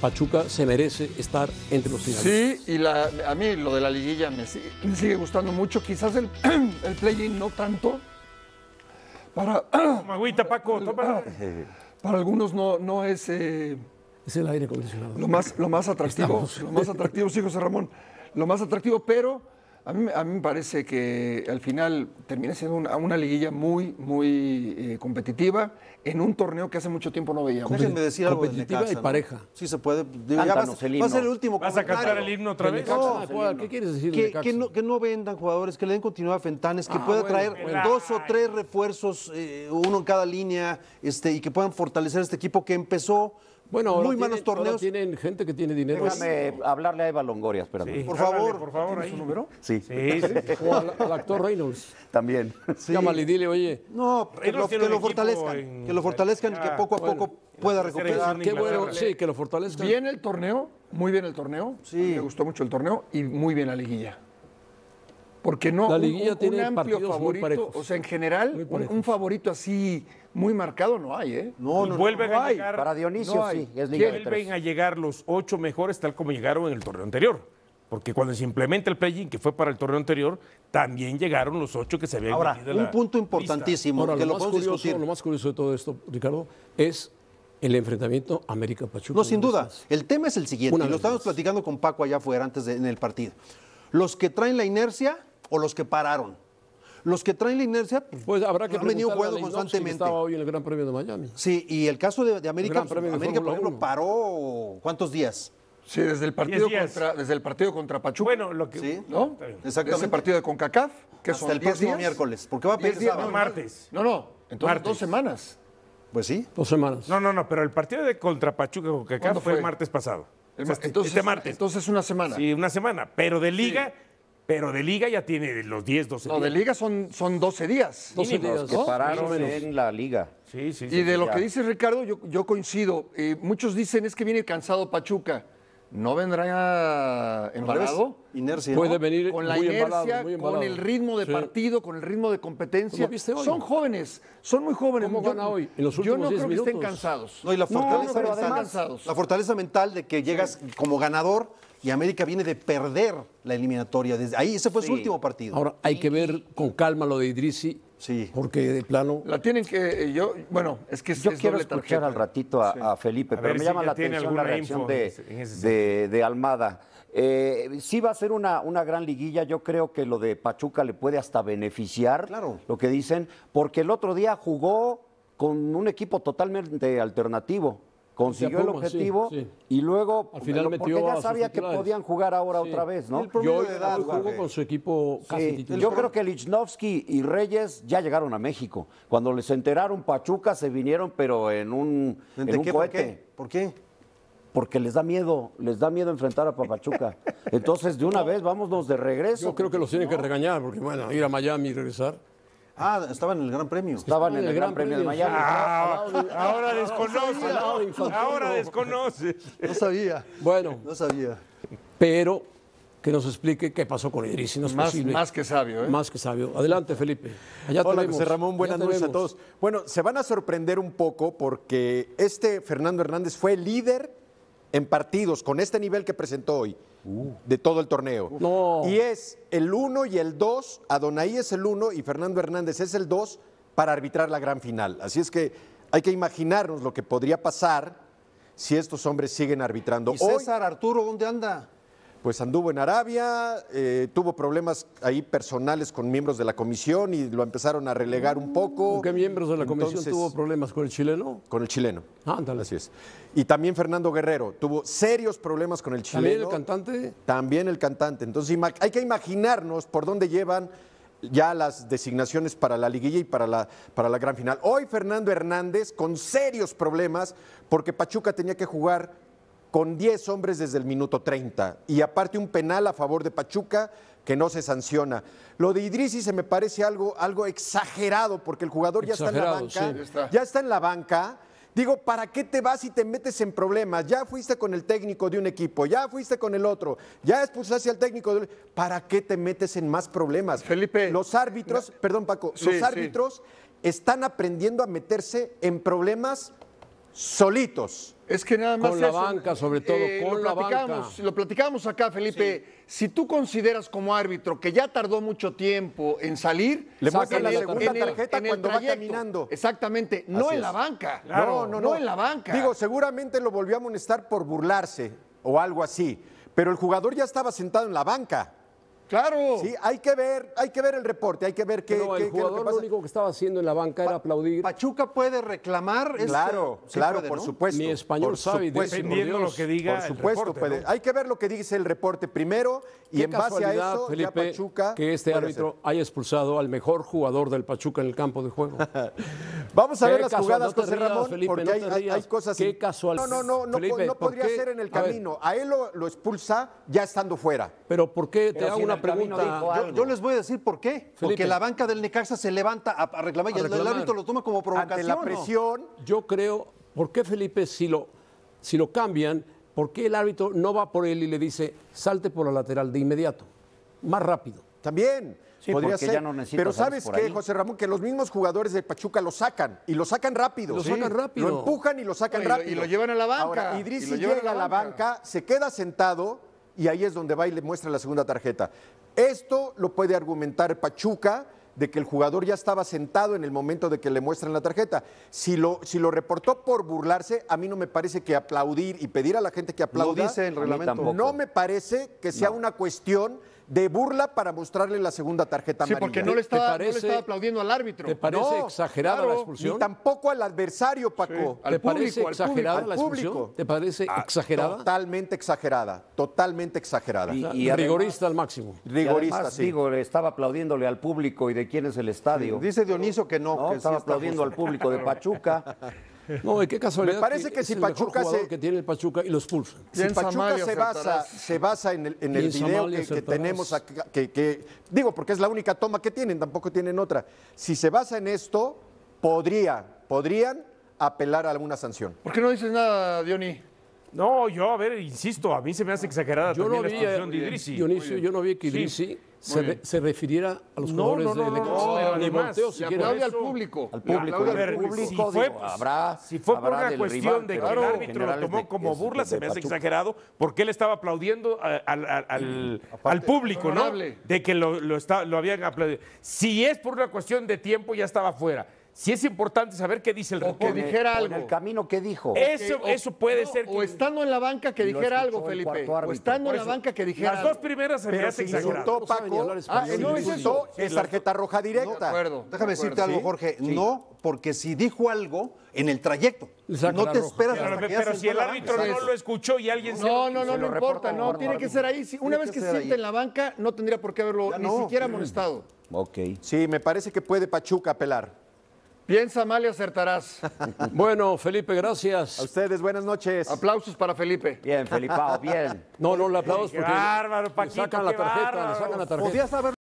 Pachuca se merece estar entre los finalistas. Sí, y a mí lo de la liguilla me, sigue, gustando mucho. Quizás el, el play-in no tanto. Para, Paco, ah, para, algunos no, no es... Eh, es el aire acondicionado. Lo más, lo más atractivo, lo más atractivo, sí, José Ramón. Lo más atractivo, pero a mí, me parece que al final termina siendo una, liguilla muy, muy eh, competitiva en un torneo que hace mucho tiempo no veíamos. Déjenme decir algo competitiva de pareja. Sí se puede. vas, a último. ¿Vas a cantar el himno otra vez? ¿Qué quieres decir? Que, de que, no, que no vendan jugadores, que le den continuidad a Fentanes, que ah, pueda traer dos o tres refuerzos, eh, uno en cada línea, este, y que puedan fortalecer este equipo que empezó bueno, muy malos torneos. tienen gente que tiene dinero. Déjame hablarle a Eva Longoria, espérame. por favor. Por favor, su número? Sí. sí, O al, actor Reynolds. También. Llámale y dile, oye. No, que lo, fortalezcan. Que lo fortalezcan y que poco a poco pueda recuperar. Qué sí, que lo fortalezcan. Bien el torneo, muy bien el torneo. Sí. Me gustó mucho el torneo y muy bien la liguilla. Porque no, la liguilla tiene un amplio favorito, o sea, en general, un, favorito así muy marcado no hay, ¿eh? No, no, vuelven a Llegar, para Dionisio sí, es Liga Vuelven a llegar los ocho mejores tal como llegaron en el torneo anterior. Porque cuando se implementa el play que fue para el torneo anterior, también llegaron los ocho que se habían Ahora, un punto importantísimo, que lo, más curioso, lo más curioso de todo esto, Ricardo, es el enfrentamiento América-Pachuca. No, sin duda. El tema es el siguiente, y lo estábamos platicando con Paco allá afuera antes de, en el partido. Los que traen la inercia o los que pararon. Los que traen la inercia pues, pues habrá que han venido jugando constantemente. Estaba hoy en el Gran Premio de Miami. Sí, y el caso de, de América, pues, América por ejemplo, paró ¿cuántos días? Sí, desde el partido contra desde el partido contra Pachuca. Bueno, lo que sí, ¿no? Exactamente. Ese partido de Concacaf, que Hasta el próximo días? miércoles, porque va a pedir no, martes. No, no, entonces dos semanas. Pues sí. Dos semanas. No, no, no, pero el partido de contra Pachuca Concacaf fue? fue el martes pasado. El, martes entonces, este martes. Entonces una semana. Sí, una semana. Pero de liga pero de liga ya tiene los 10, 12 días. No, de liga son, 12 días. 12 días, que ¿no? pararon en la liga. Sí, sí, sí. Y de lo que dice Ricardo, yo, coincido. Eh, muchos dicen es que viene cansado Pachuca. ¿No vendrá embalado? Inercia. Puede venir con la inercia, con el ritmo de partido, con el ritmo de competencia. Son jóvenes, son muy jóvenes. ¿Cómo yo, gana hoy? yo no creo que estén cansados. No, y la fortaleza, mental, de que llegas como ganador y América viene de perder la eliminatoria. ahí, ese fue su último partido. Ahora, hay que ver con calma lo de Idrisi. Sí. Porque de plano. La tienen que. Eh, yo, bueno, es que Yo quiero escuchar al ratito a, Felipe, pero me llama la atención la reacción de, Almada. Eh, sí va a ser una, una, gran liguilla. Yo creo que lo de Pachuca le puede hasta beneficiar. Claro. Lo que dicen, porque el otro día jugó con un equipo totalmente alternativo consiguió el objetivo y luego porque ya sabía que podían jugar ahora otra vez, ¿no? yo con su equipo Yo creo que Lichnowsky y Reyes ya llegaron a México. Cuando les enteraron Pachuca se vinieron, pero en un, en qué, cohete. ¿Por qué? Porque les da miedo, les da miedo enfrentar a Pachuca. Entonces, de una vez, vámonos de regreso. Yo creo que los tienen que regañar, porque bueno, ir a Miami y regresar. Ah, estaban en el Gran Premio. Estaban en el, Gran, Premio, de Miami. Ah, ahora desconoce. ahora desconoce. No sabía. Bueno. No sabía. Pero que nos explique qué pasó con Idris, si no es más, Más que sabio, ¿eh? Más que sabio. Adelante, Felipe. Allá Hola, José Ramón, buenas noches a todos. Bueno, se van a sorprender un poco porque este Fernando Hernández fue líder en partidos con este nivel que presentó hoy uh. de todo el torneo. No. Y es el 1 y el 2, Adonai es el 1 y Fernando Hernández es el 2 para arbitrar la gran final. Así es que hay que imaginarnos lo que podría pasar si estos hombres siguen arbitrando. ¿Y César Arturo dónde anda? pues anduvo en Arabia, eh, tuvo problemas ahí personales con miembros de la comisión y lo empezaron a relegar un poco. ¿Con qué miembros de la comisión tuvo problemas con el chileno? Con el chileno. Ah, ándale. Así es. Y también Fernando Guerrero tuvo serios problemas con el chileno. ¿También el cantante? También el cantante. Entonces hay que imaginarnos por dónde llevan ya las designaciones para la liguilla y para la, para la gran final. Hoy Fernando Hernández con serios problemas porque Pachuca tenía que jugar con 10 hombres desde el minuto 30 y aparte un penal a favor de Pachuca que no se sanciona. Lo de Idrisi se me parece algo, algo exagerado porque el jugador ya está en la banca. Ya está en la banca. Digo, ¿para qué te vas y te metes en problemas? Ya fuiste con el técnico de un equipo, ya fuiste con el otro, ya expulsaste al técnico. De... ¿Para qué te metes en más problemas? Felipe. Los árbitros, perdón Paco, los árbitros están aprendiendo a meterse en problemas solitos. Es que nada más. Con la banca, sobre todo, eh, con la Lo platicamos acá, Felipe. Si tú consideras como árbitro que ya tardó mucho tiempo en salir, le sacan la segunda tarjeta cuando va caminando. Exactamente, no en la banca. No, no, no, no, en la banca. Digo, seguramente lo volvió a amonestar por burlarse o algo así, pero el jugador ya estaba sentado en la banca. Claro. Sí, hay que ver, hay que ver el reporte, hay que ver qué. lo, que único que estaba haciendo en la banca era aplaudir. Pachuca puede reclamar. Claro, eh, claro, por supuesto. Mi español sabe, dependiendo lo que diga. Por supuesto, puede. Hay que ver lo que dice el reporte primero y en base a eso Felipe, Pachuca que este árbitro haya expulsado al mejor jugador del Pachuca en el campo de juego. Vamos a ver las jugadas, José Ramón, porque hay, cosas. Qué No, no, no, no, podría ser en el camino. A él lo expulsa ya estando fuera. Pero ¿por qué te una yo, les voy a decir por qué. Porque la banca del Necaxa se levanta a, reclamar y el árbitro lo toma como provocación. la presión. Yo creo, ¿por qué Felipe si lo, si lo cambian, por qué el árbitro no va por él y le dice, salte por la lateral de inmediato, más rápido? También. podría ser. Pero sabes que, José Ramón, que los mismos jugadores de Pachuca lo sacan y lo sacan rápido. Lo sacan rápido. Lo empujan y lo sacan rápido. y lo llevan a la banca. Y llega a la banca, se queda sentado y ahí es donde va y le muestra la segunda tarjeta. Esto lo puede argumentar Pachuca de que el jugador ya estaba sentado en el momento de que le muestran la tarjeta. Si lo, si lo reportó por burlarse, a mí no me parece que aplaudir y pedir a la gente que aplauda. dice el reglamento. No me parece que sea una cuestión de burla para mostrarle la segunda tarjeta amarilla. Sí, porque no le estaba, no aplaudiendo al árbitro. ¿Te parece exagerada la expulsión? tampoco al adversario, Paco. le parece exagerada la expulsión? ¿Te parece ah, exagerada? Totalmente exagerada, totalmente exagerada. Y, rigorista al máximo. Rigorista, Digo, le estaba aplaudiéndole al público y de quién es el estadio. dice Dioniso que no. que estaba aplaudiendo al público de Pachuca. No, qué casualidad. Me parece que, si Pachuca mejor se que tiene el Pachuca y los Puls, Si Pachuca se basa, se basa en el, en video que, tenemos acá, que, digo porque es la única toma que tienen, tampoco tienen otra. Si se basa en esto, podría, podrían apelar a alguna sanción. ¿Por qué no dices nada, Diony? No, yo, a ver, insisto, a mí se me hace exagerada yo no vi, la eh, de Dionisio, yo no vi que Idrisi se, se, refiriera a los jugadores no, no, no, de no, ni al público. Al público. si, fue, por una cuestión de que el árbitro lo tomó como burla, se me hace exagerado, porque él estaba aplaudiendo al, público, ¿no? De que lo, lo, lo habían aplaudido. Si es por una cuestión de tiempo, ya estaba fuera. Si es importante saber qué dice el O que dijera algo. En el camino que dijo. Eso, eso puede ser. Que... O estando en la banca que dijera algo, Felipe. O estando en la banca que dijera Las dos primeras se me hacen si insultó, Paco. Ah, no es eso. Es tarjeta roja directa. De acuerdo. Déjame decirte algo, Jorge. No, porque si dijo algo en el trayecto. no te esperas Pero, hasta pero si el árbitro no lo escuchó y alguien no, se No, no, no, no importa, no, tiene que ser ahí. una vez que, se siente en la banca, no tendría por qué haberlo ni siquiera molestado. Ok. Sí, me parece que puede Pachuca apelar. Piensa mal y acertarás. Bueno, Felipe, gracias. A ustedes, buenas noches. Aplausos para Felipe. Bien, Felipao, bien. No, no le aplausos porque. Bárbaro, Paquito, le sacan la tarjeta, le sacan la tarjeta.